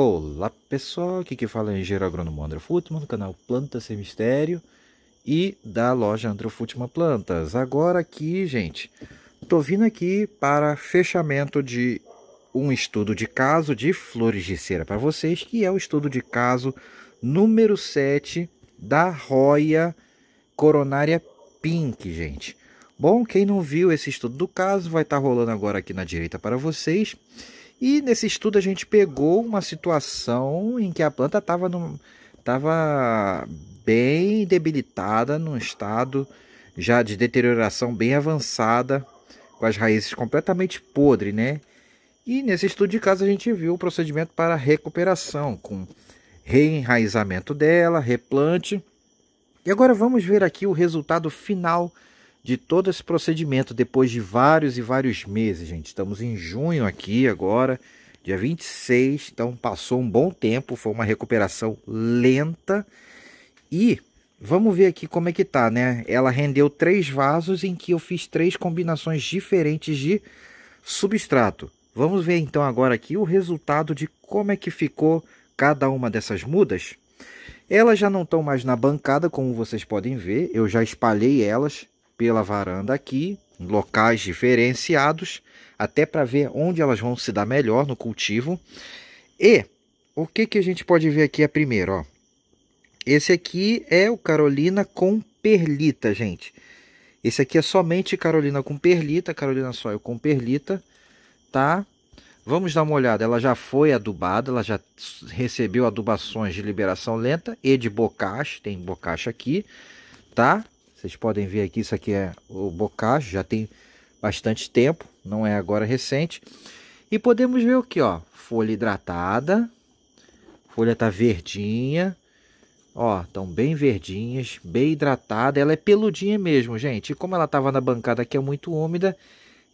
Olá pessoal, aqui que fala é engenheiro agrônomo André Futman, do canal Planta Sem Mistério e da loja André Futman Plantas. Agora aqui, gente, tô vindo aqui para fechamento de um estudo de caso de flores de cera para vocês, que é o estudo de caso número 7 da Roya Coronária Pink, gente. Bom, quem não viu esse estudo do caso vai estar tá rolando agora aqui na direita para vocês. E nesse estudo a gente pegou uma situação em que a planta estava tava bem debilitada, num estado já de deterioração bem avançada, com as raízes completamente podre, né? E nesse estudo de caso a gente viu o procedimento para recuperação, com reenraizamento dela, replante. E agora vamos ver aqui o resultado final de todo esse procedimento depois de vários e vários meses, gente. Estamos em junho aqui agora, dia 26, então passou um bom tempo, foi uma recuperação lenta. E vamos ver aqui como é que tá, né? Ela rendeu três vasos em que eu fiz três combinações diferentes de substrato. Vamos ver então agora aqui o resultado de como é que ficou cada uma dessas mudas. Elas já não estão mais na bancada, como vocês podem ver. Eu já espalhei elas pela varanda aqui, em locais diferenciados, até para ver onde elas vão se dar melhor no cultivo. E o que, que a gente pode ver aqui a primeiro, ó. Esse aqui é o Carolina com perlita, gente. Esse aqui é somente Carolina com perlita, Carolina Soil com perlita, tá? Vamos dar uma olhada, ela já foi adubada, ela já recebeu adubações de liberação lenta e de bocache, tem bocache aqui, tá? Vocês podem ver aqui, isso aqui é o bocage, já tem bastante tempo, não é agora recente. E podemos ver o que, ó, folha hidratada, folha tá verdinha, ó, estão bem verdinhas, bem hidratada, ela é peludinha mesmo, gente. E como ela tava na bancada que é muito úmida,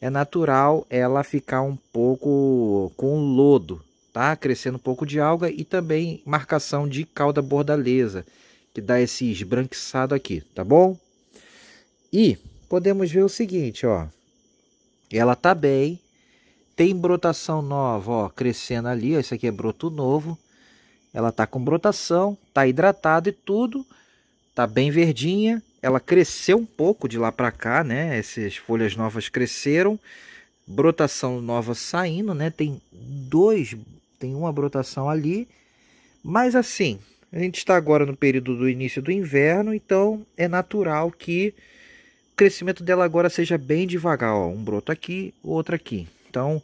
é natural ela ficar um pouco com lodo, tá? Crescendo um pouco de alga e também marcação de cauda bordaleza, que dá esse esbranquiçado aqui, tá bom? E podemos ver o seguinte, ó. Ela tá bem, tem brotação nova, ó, crescendo ali, ó, isso aqui é broto novo. Ela tá com brotação, tá hidratada e tudo, tá bem verdinha. Ela cresceu um pouco de lá para cá, né? Essas folhas novas cresceram, brotação nova saindo, né? Tem dois, tem uma brotação ali, mas assim, a gente está agora no período do início do inverno, então é natural que crescimento dela agora seja bem devagar, ó, um broto aqui, outro aqui. Então,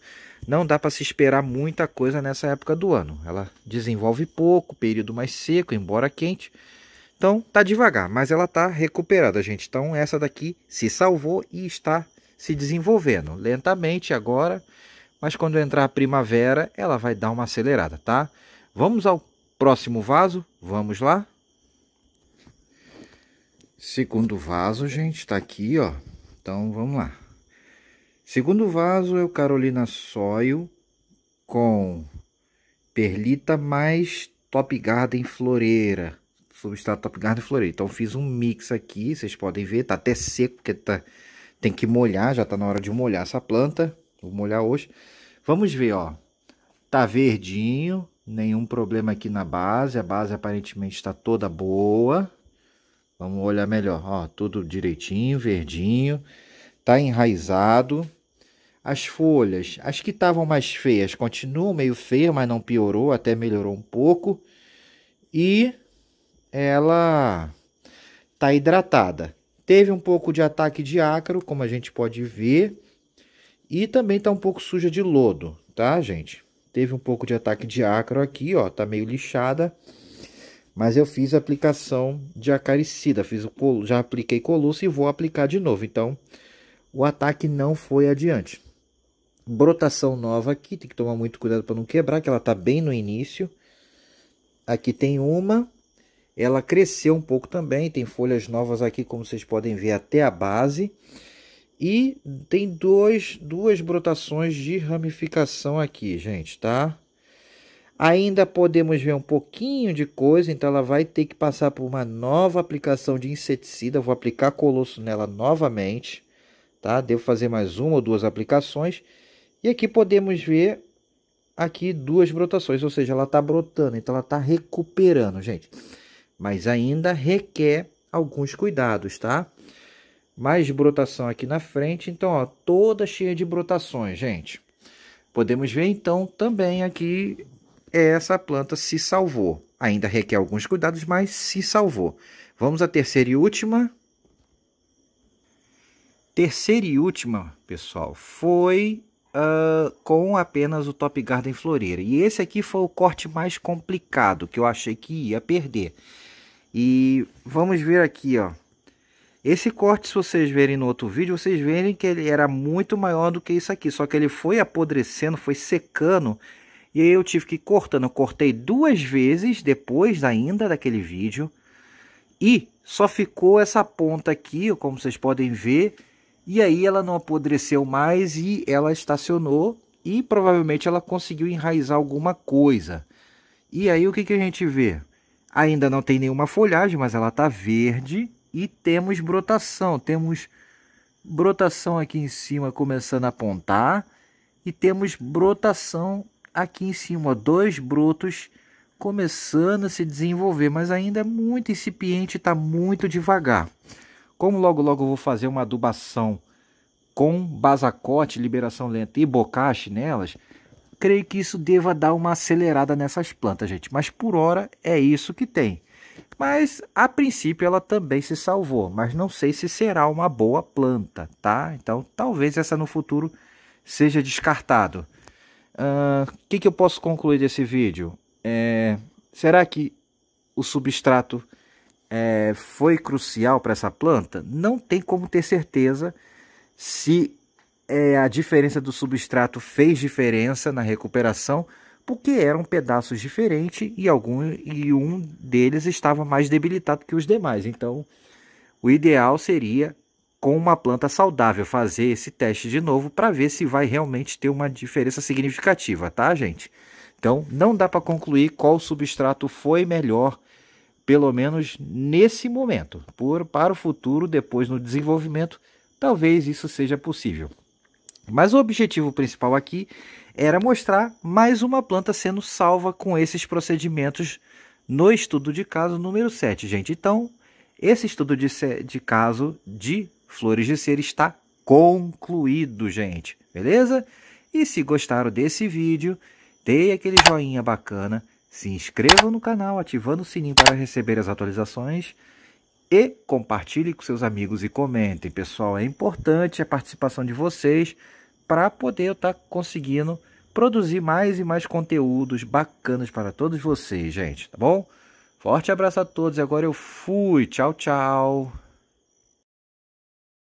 não dá para se esperar muita coisa nessa época do ano. Ela desenvolve pouco, período mais seco, embora quente. Então, tá devagar, mas ela tá recuperada, gente. Então, essa daqui se salvou e está se desenvolvendo lentamente agora, mas quando entrar a primavera, ela vai dar uma acelerada, tá? Vamos ao próximo vaso? Vamos lá? Segundo vaso, gente, tá aqui, ó. Então, vamos lá. Segundo vaso é o Carolina Soil com perlita mais Top Garden Floreira. Substrato Top Garden Floreira. Então, fiz um mix aqui, vocês podem ver. Tá até seco, porque tá... tem que molhar. Já tá na hora de molhar essa planta. Vou molhar hoje. Vamos ver, ó. Tá verdinho, nenhum problema aqui na base. A base aparentemente está toda boa. Vamos olhar melhor, ó, tudo direitinho, verdinho, tá enraizado. As folhas, as que estavam mais feias, continuam meio feia, mas não piorou, até melhorou um pouco. E ela tá hidratada. Teve um pouco de ataque de ácaro, como a gente pode ver, e também tá um pouco suja de lodo, tá, gente? Teve um pouco de ataque de ácaro aqui, ó, tá meio lixada. Mas eu fiz a aplicação de acaricida, fiz o colo, já apliquei coluço e vou aplicar de novo. Então, o ataque não foi adiante. Brotação nova aqui, tem que tomar muito cuidado para não quebrar, que ela está bem no início. Aqui tem uma, ela cresceu um pouco também, tem folhas novas aqui, como vocês podem ver, até a base. E tem dois, duas brotações de ramificação aqui, gente, tá? Ainda podemos ver um pouquinho de coisa, então ela vai ter que passar por uma nova aplicação de inseticida. Vou aplicar colosso nela novamente, tá? Devo fazer mais uma ou duas aplicações. E aqui podemos ver aqui duas brotações, ou seja, ela está brotando, então ela está recuperando, gente. Mas ainda requer alguns cuidados, tá? Mais brotação aqui na frente, então, ó, toda cheia de brotações, gente. Podemos ver, então, também aqui essa planta se salvou. Ainda requer alguns cuidados, mas se salvou. Vamos à terceira e última. Terceira e última, pessoal, foi uh, com apenas o Top Garden Floreira. E esse aqui foi o corte mais complicado que eu achei que ia perder. E vamos ver aqui, ó. Esse corte, se vocês verem no outro vídeo, vocês verem que ele era muito maior do que isso aqui. Só que ele foi apodrecendo, foi secando e aí eu tive que ir cortando. Eu cortei duas vezes depois ainda daquele vídeo. E só ficou essa ponta aqui, como vocês podem ver. E aí ela não apodreceu mais e ela estacionou. E provavelmente ela conseguiu enraizar alguma coisa. E aí o que, que a gente vê? Ainda não tem nenhuma folhagem, mas ela está verde. E temos brotação. Temos brotação aqui em cima começando a apontar. E temos brotação aqui em cima, dois brotos começando a se desenvolver, mas ainda é muito incipiente, está muito devagar. Como logo logo eu vou fazer uma adubação com basacote, liberação lenta e bocache nelas, creio que isso deva dar uma acelerada nessas plantas, gente. Mas por hora é isso que tem. Mas a princípio ela também se salvou, mas não sei se será uma boa planta, tá? Então talvez essa no futuro seja descartado. Ah, o uh, que, que eu posso concluir desse vídeo? É, será que o substrato é, foi crucial para essa planta? Não tem como ter certeza se é, a diferença do substrato fez diferença na recuperação, porque eram pedaços diferentes e, algum, e um deles estava mais debilitado que os demais. Então, o ideal seria com uma planta saudável fazer esse teste de novo para ver se vai realmente ter uma diferença significativa, tá, gente? Então, não dá para concluir qual substrato foi melhor, pelo menos nesse momento. Por, para o futuro, depois no desenvolvimento, talvez isso seja possível. Mas o objetivo principal aqui era mostrar mais uma planta sendo salva com esses procedimentos no estudo de caso número 7, gente. Então, esse estudo de, de caso de Flores de Ser está concluído, gente. Beleza? E se gostaram desse vídeo, deem aquele joinha bacana, se inscreva no canal ativando o sininho para receber as atualizações e compartilhe com seus amigos e comentem. Pessoal, é importante a participação de vocês para poder estar tá conseguindo produzir mais e mais conteúdos bacanas para todos vocês, gente, tá bom? Forte abraço a todos e agora eu fui. Tchau, tchau.